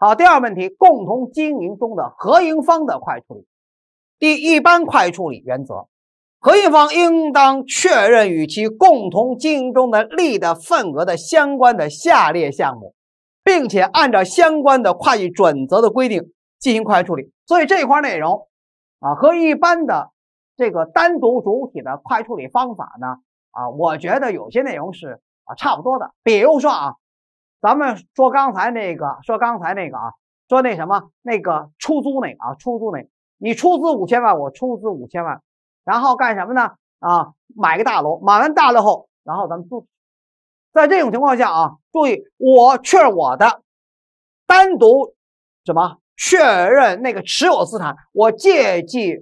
好，第二问题，共同经营中的合营方的快处理。第一，般快处理原则，合营方应当确认与其共同经营中的利的份额的相关的下列项目，并且按照相关的会计准则的规定进行快处理。所以这一块内容啊，和一般的这个单独主体的快处理方法呢，啊，我觉得有些内容是啊差不多的。比如说啊。咱们说刚才那个，说刚才那个啊，说那什么那个出租那个啊，出租那个，你出资五千万，我出资五千万，然后干什么呢？啊，买个大楼，买完大楼后，然后咱们住。在这种情况下啊，注意，我确认我的单独什么确认那个持有资产，我借记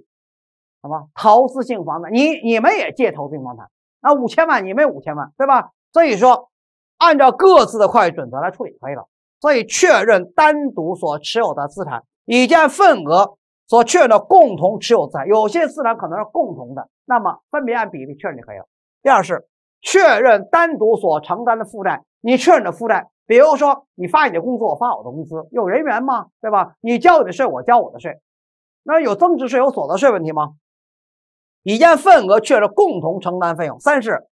什么投资性房产。你你们也借投资性房产，那五千万你们五千万，对吧？所以说。按照各自的会计准则来处理可以了。所以确认单独所持有的资产、已建份额所确认的共同持有资产，有些资产可能是共同的，那么分别按比例确认就可以了。第二是确认单独所承担的负债，你确认的负债，比如说你发你的工资，我发我的工资，有人员吗？对吧？你交你的税，我交我的税，那有增值税、有所得税问题吗？已建份额确认共同承担费用。三是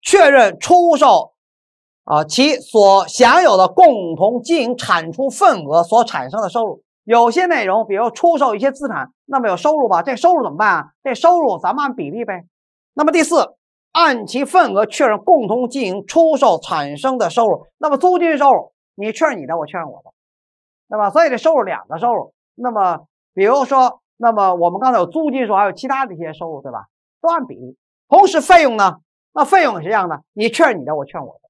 确认出售。啊，其所享有的共同经营产出份额所产生的收入，有些内容，比如出售一些资产，那么有收入吧？这收入怎么办啊？这收入咱们按比例呗。那么第四，按其份额确认共同经营出售产生的收入。那么租金收入，你确认你的，我确认我的，对吧？所以这收入两个收入。那么比如说，那么我们刚才有租金收入，还有其他的一些收入，对吧？都按比例。同时费用呢？那费用也是一样的，你确认你的，我确认我的。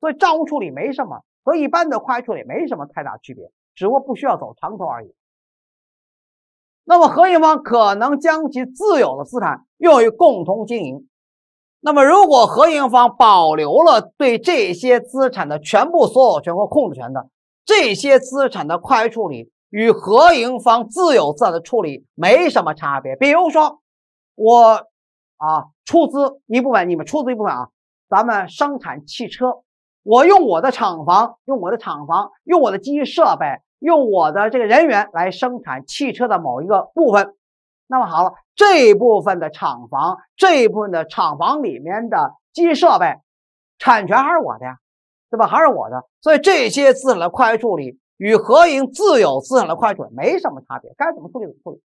所以账务处理没什么和一般的会计处理没什么太大区别，只不过不需要走长头而已。那么合营方可能将其自有的资产用于共同经营，那么如果合营方保留了对这些资产的全部所有权或控制权的，这些资产的会计处理与合营方自有资产的处理没什么差别。比如说，我啊出资一部分，你们出资一部分啊，咱们生产汽车。我用我的厂房，用我的厂房，用我的机器设备，用我的这个人员来生产汽车的某一个部分。那么好了，这一部分的厂房，这一部分的厂房里面的机器设备，产权还是我的呀，对吧？还是我的。所以这些资产的会计处理与合营自有资产的会计处理没什么差别，该怎么处理怎么处理。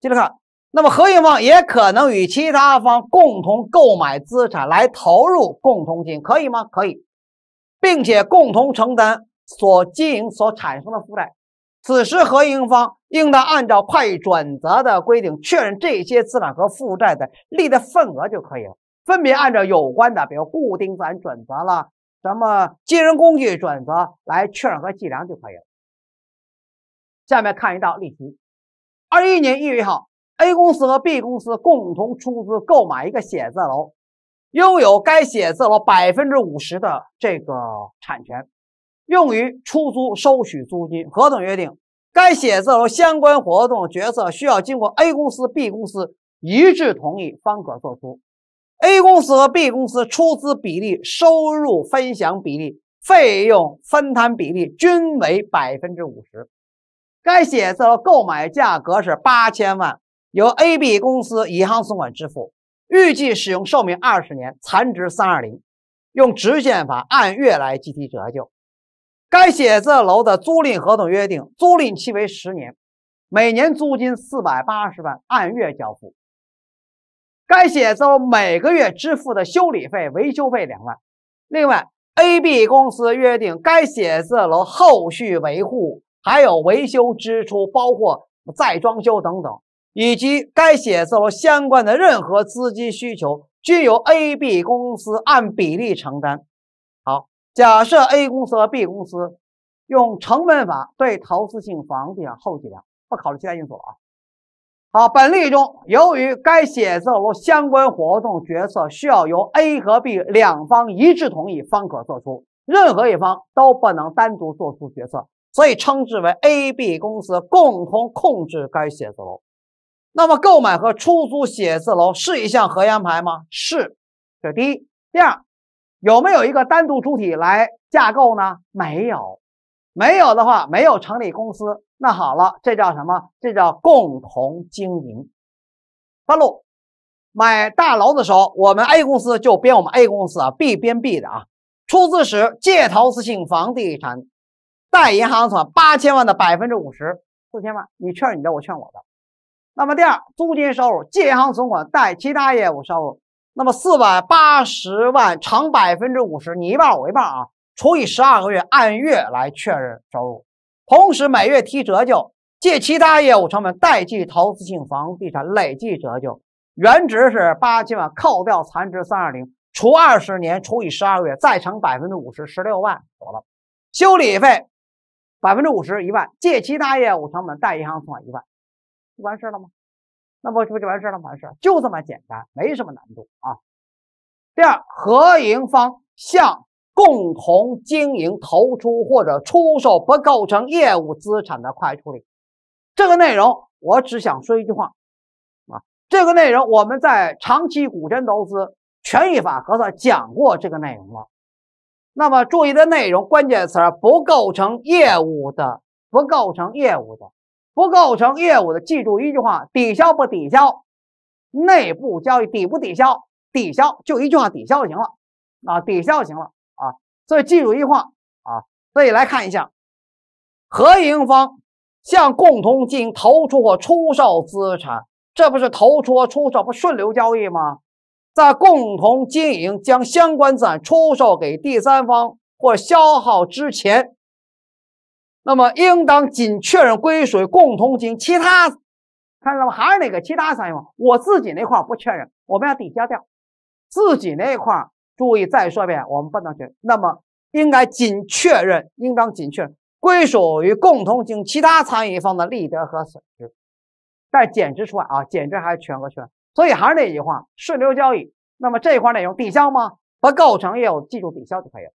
接着看，那么合营方也可能与其他方共同购买资产来投入共同经营，可以吗？可以。并且共同承担所经营所产生的负债。此时，合营方应当按照会计准则的规定，确认这些资产和负债的利的份额就可以了。分别按照有关的，比如固定资产准则啦，什么金融工具准则来确认和计量就可以了。下面看一道例题：二一年一月一号，A 公司和 B 公司共同出资购买一个写字楼。拥有该写字楼百分之五十的这个产权，用于出租收取租金。合同约定，该写字楼相关活动决策需要经过 A 公司、B 公司一致同意方可作出。A 公司和 B 公司出资比例、收入分享比例、费用分摊比例均为百分之五十。该写字楼购买价格是八千万，由 A、B 公司银行存款支付。预计使用寿命二十年，残值三二零，用直线法按月来计提折旧。该写字楼的租赁合同约定，租赁期为十年，每年租金四百八十万，按月交付。该写字楼每个月支付的修理费、维修费两万。另外，A B 公司约定，该写字楼后续维护还有维修支出，包括再装修等等。以及该写字楼相关的任何资金需求均由 A、B 公司按比例承担。好，假设 A 公司和 B 公司用成本法对投资性房地产后计量，不考虑其他因素啊。好，本例中由于该写字楼相关活动决策需要由 A 和 B 两方一致同意方可做出，任何一方都不能单独做出决策，所以称之为 A、B 公司共同控制该写字楼。那么，购买和出租写字楼是一项合约安排吗？是，这第一。第二，有没有一个单独主体来架构呢？没有，没有的话，没有成立公司。那好了，这叫什么？这叫共同经营。八路买大楼的时候，我们 A 公司就编我们 A 公司啊，B 编 B 的啊。出资时借投资性房地产，贷银行存款八千万的百分之五十，四千万。你劝你的，我劝我的。那么第二，租金收入、借银行存款、贷其他业务收入。那么四百八十万乘百分之五十，你一半我一半啊，除以十二个月，按月来确认收入。同时每月提折旧，借其他业务成本，贷记投资性房地产累计折旧。原值是八千万，扣掉残值三二零，除二十年，除以十二月，再乘百分之五十，十六万走了。修理费百分之五十，一万，借其他业务成本，贷银行存款一万。完事了吗？那不不就完事了吗？完事就这么简单，没什么难度啊。第二，合营方向共同经营投出或者出售不构成业务资产的会计处理，这个内容我只想说一句话啊。这个内容我们在长期股权投资权益法核算讲过这个内容了。那么注意的内容关键词不构成业务的，不构成业务的。不构成业务的，记住一句话：抵消不抵消，内部交易抵不抵消？抵消就一句话，抵消就行了。啊，抵消就行了。啊，所以记住一句话啊。所以来看一下，合营方向共同经营投出或出售资产，这不是投出出售不顺流交易吗？在共同经营将相关资产出售给第三方或消耗之前。那么应当仅确认归属于共同经其他，看到吗？还是那个其他参与方？我自己那块不确认，我们要抵消掉自己那一块。注意再说一遍，我们不能确认。那么应该仅确认，应当仅确认归属于共同经其他参与方的利得和损失，但减值除外啊，减值还是全额确认。所以还是那句话，顺流交易。那么这一块内容抵消吗？不构成，业务，记住抵消就可以了。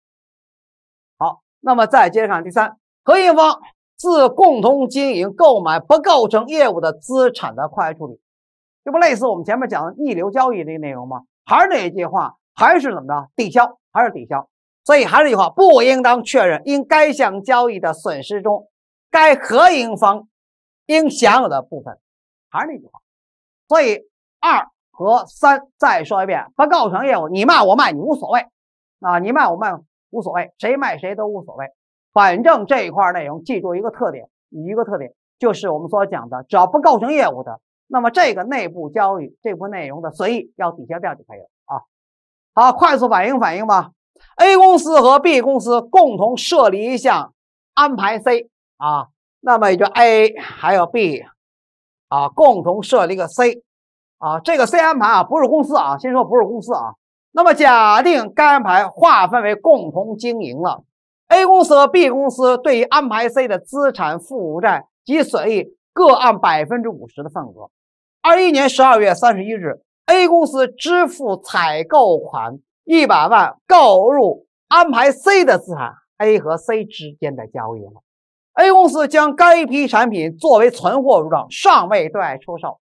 好，那么再接着看第三。合营方自共同经营购买不构成业务的资产的会计处理，这不类似我们前面讲的逆流交易的内容吗？还是那句话，还是怎么着，抵消，还是抵消。所以还是那句话，不应当确认因该项交易的损失中，该合营方应享有的部分。还是那句话。所以二和三再说一遍，不构成业务，你卖我卖你无所谓啊，你卖我卖无所谓，谁卖谁都无所谓。反正这一块内容，记住一个特点，一个特点就是我们所讲的，只要不构成业务的，那么这个内部交易这部分内容的随意要抵消掉就可以了啊。好，快速反应反应吧。A 公司和 B 公司共同设立一项安排 C 啊，那么也就 A 还有 B 啊共同设立一个 C 啊，这个 C 安排啊不是公司啊，先说不是公司啊。那么假定该安排划分为共同经营了。A 公司和 B 公司对于安排 C 的资产负债及损益各按百分之五十的份额。二一年十二月三十一日，A 公司支付采购款一百万，购入安排 C 的资产，A 和 C 之间的交易了。A 公司将该批产品作为存货入账，尚未对外出售。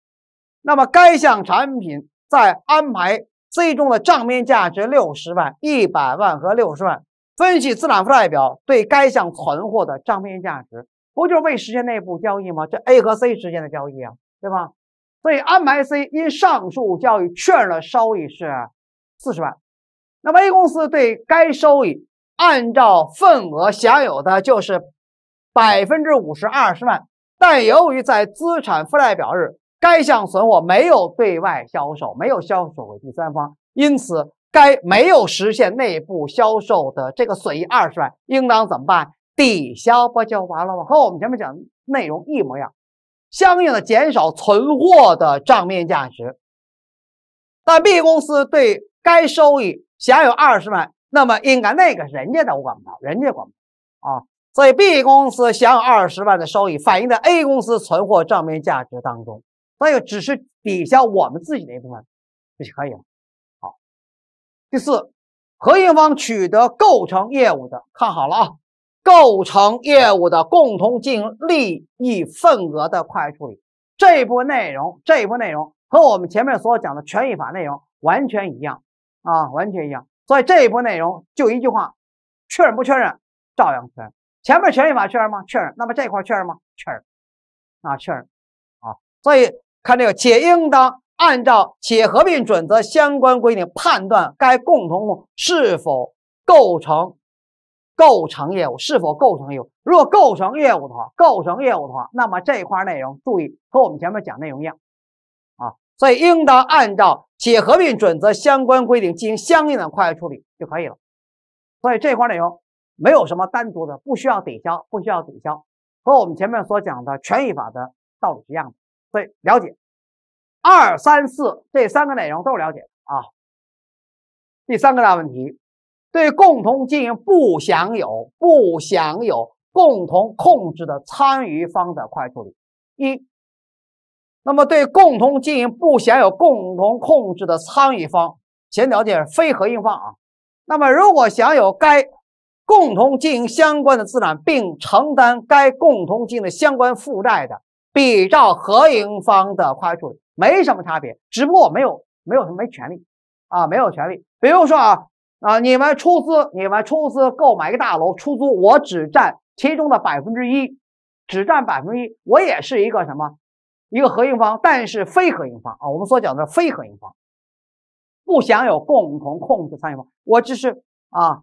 那么该项产品在安排 C 中的账面价值六十万、一百万和六十万。分析资产负债表对该项存货的账面价值，不就是未实现内部交易吗？这 A 和 C 之间的交易啊，对吧？所以 m 排 c 因上述交易确认的收益是四十万。那么 A 公司对该收益按照份额享有的就是百分之五十，二十万。但由于在资产负债表日该项存货没有对外销售，没有销售给第三方，因此。该没有实现内部销售的这个损益二十万，应当怎么办？抵消不就完了吗？和我们前面讲的内容一模一样，相应的减少存货的账面价值。但 B 公司对该收益享有二十万，那么应该那个人家的我管不着，人家管不着啊。所以 B 公司享有二十万的收益，反映在 A 公司存货账面价值当中，那就只是抵消我们自己那部分就可以了。第四，合营方取得构成业务的，看好了啊，构成业务的共同经营利益份额的会计处理，这一部分内容，这一部分内容和我们前面所讲的权益法内容完全一样啊，完全一样。所以这一部分内容就一句话，确认不确认，照样确认。前面权益法确认吗？确认。那么这块确认吗？确认。啊，确认。啊，所以看这个，且应当。按照企业合并准则相关规定判断该共同是否构成构成业务，是否构成业务。若构成业务的话，构成业务的话，那么这块内容注意和我们前面讲内容一样啊。所以应当按照企业合并准则相关规定进行相应的会计处理就可以了。所以这块内容没有什么单独的，不需要抵消，不需要抵消，和我们前面所讲的权益法的道理是一样的，所以了解。二三四这三个内容都了解啊。第三个大问题，对共同经营不享有、不享有共同控制的参与方的会计处理。一，那么对共同经营不享有共同控制的参与方，先了解非合营方啊。那么如果享有该共同经营相关的资产，并承担该共同经营的相关负债的，比照合营方的会计处理。没什么差别，只不过没有没有什么没权利，啊，没有权利。比如说啊啊，你们出资，你们出资购买一个大楼出租，我只占其中的百分之一，只占百分之一，我也是一个什么一个合营方，但是非合营方啊，我们所讲的非合营方不享有共同控制参与方，我只是啊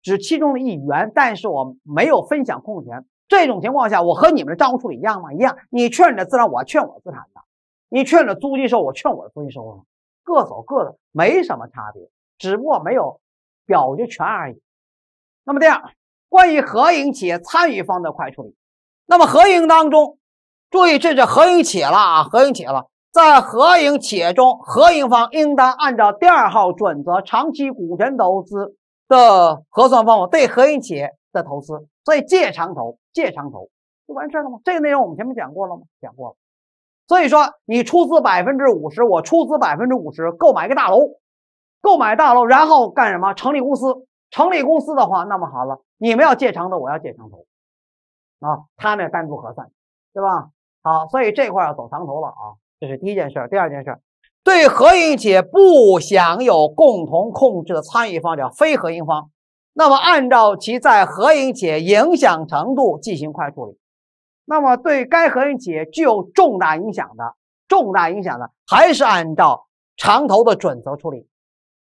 只其中的一员，但是我没有分享控制权。这种情况下，我和你们的账户处理一样吗？一样，你确认的资产，我劝我资产的。你劝着租金收，我劝我的租金收啊，各走各的，没什么差别，只不过没有表决权而已。那么第二，关于合营企业参与方的会计处理。那么合营当中，注意这是合营企业了啊，合营企业了。在合营企业中，合营方应当按照第二号准则长期股权投资的核算方法对合营企业的投资，所以借长投，借长投就完事了吗？这个内容我们前面讲过了吗？讲过了。所以说，你出资百分之五十，我出资百分之五十，购买一个大楼，购买大楼，然后干什么？成立公司。成立公司的话，那么好了，你们要借长头，我要借长头，啊，他呢单独核算，对吧？好，所以这块要走长头了啊。这是第一件事，第二件事，对合营企业不享有共同控制的参与方叫非合营方，那么按照其在合营企业影响程度进行会计处理。那么对该核心企业具有重大影响的，重大影响的还是按照长投的准则处理，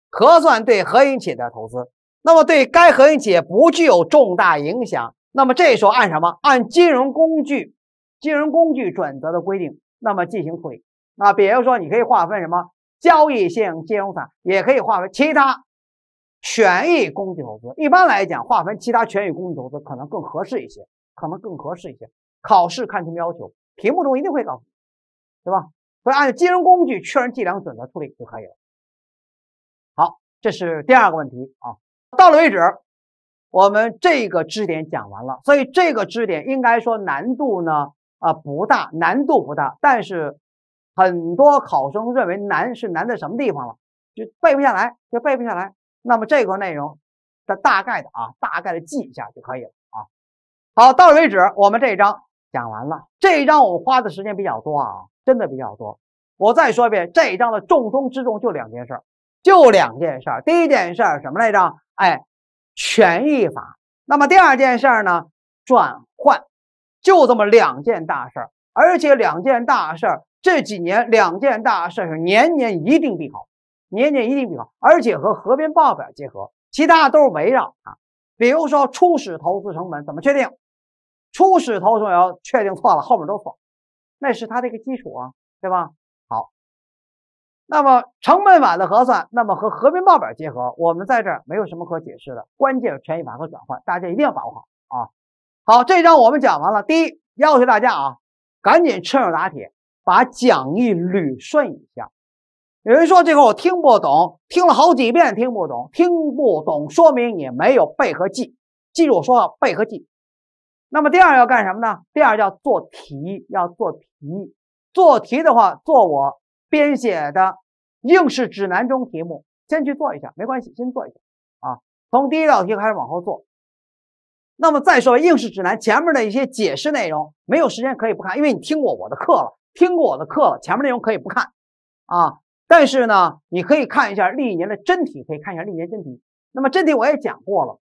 核算对核心企业的投资。那么对该核心企业不具有重大影响，那么这时候按什么？按金融工具、金融工具准则的规定，那么进行处理。那比如说，你可以划分什么交易性金融资产，也可以划分其他权益工具投资。一般来讲，划分其他权益工具投资可能更合适一些，可能更合适一些。考试看题目要求，题目中一定会告诉你，对吧？所以按照金融工具确认计量准则处理就可以了。好，这是第二个问题啊。到了为止，我们这个知识点讲完了。所以这个知识点应该说难度呢啊不大，难度不大。但是很多考生认为难是难在什么地方了？就背不下来，就背不下来。那么这个内容的大概的啊，大概的记一下就可以了啊。好，到了为止，我们这一章。讲完了这一章，我花的时间比较多啊，真的比较多。我再说一遍，这一章的重中之重就两件事儿，就两件事儿。第一件事儿什么来着？哎，权益法。那么第二件事儿呢？转换。就这么两件大事儿，而且两件大事儿这几年两件大事儿是年年一定必考，年年一定必考。而且和合并报表结合，其他都是围绕啊。比如说初始投资成本怎么确定？初始投出要确定错了，后面都错，那是它的一个基础啊，对吧？好，那么成本法的核算，那么和合并报表结合，我们在这儿没有什么可解释的，关键是权益法和转换，大家一定要把握好啊。好，这章我们讲完了。第一，要求大家啊，赶紧趁热打铁，把讲义捋顺一下。有人说这块我听不懂，听了好几遍听不懂，听不懂说明你没有背和记，记住我说的背和记。那么第二要干什么呢？第二要做题，要做题。做题的话，做我编写的《应试指南》中题目，先去做一下，没关系，先做一下啊。从第一道题开始往后做。那么再说，《应试指南》前面的一些解释内容没有时间可以不看，因为你听过我的课了，听过我的课了，前面内容可以不看啊。但是呢，你可以看一下历年的真题，可以看一下历年真题。那么真题我也讲过了，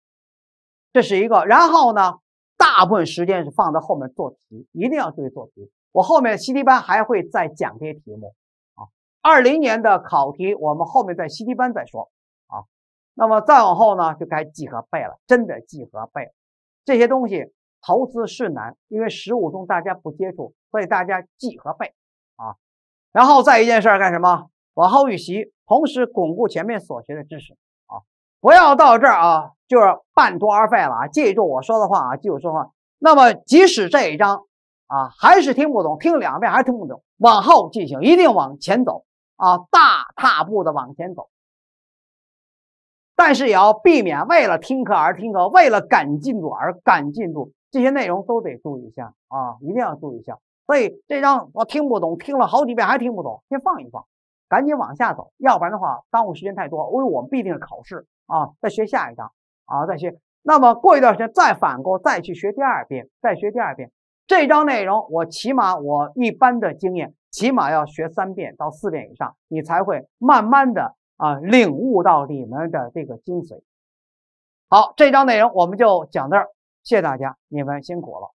这是一个。然后呢？大部分时间是放在后面做题，一定要注意做题。我后面习题班还会再讲这些题目啊。二零年的考题我们后面在习题班再说啊。那么再往后呢，就该记和背了，真的记和背这些东西，投资是难，因为实务中大家不接触，所以大家记和背啊。然后再一件事儿干什么？往后预习，同时巩固前面所学的知识。不要到这儿啊，就是半途而废了啊！记住我说的话啊，记住说话。那么即使这一章啊还是听不懂，听两遍还是听不懂，往后进行，一定往前走啊，大踏步的往前走。但是也要避免为了听课而听课，为了赶进度而赶进度，这些内容都得注意一下啊，一定要注意一下。所以这张我听不懂，听了好几遍还听不懂，先放一放。赶紧往下走，要不然的话耽误时间太多。因为我们毕竟是考试啊，再学下一章啊，再学。那么过一段时间再反过再去学第二遍，再学第二遍，这章内容我起码我一般的经验，起码要学三遍到四遍以上，你才会慢慢的啊领悟到里面的这个精髓。好，这章内容我们就讲到这儿，谢谢大家，你们辛苦了。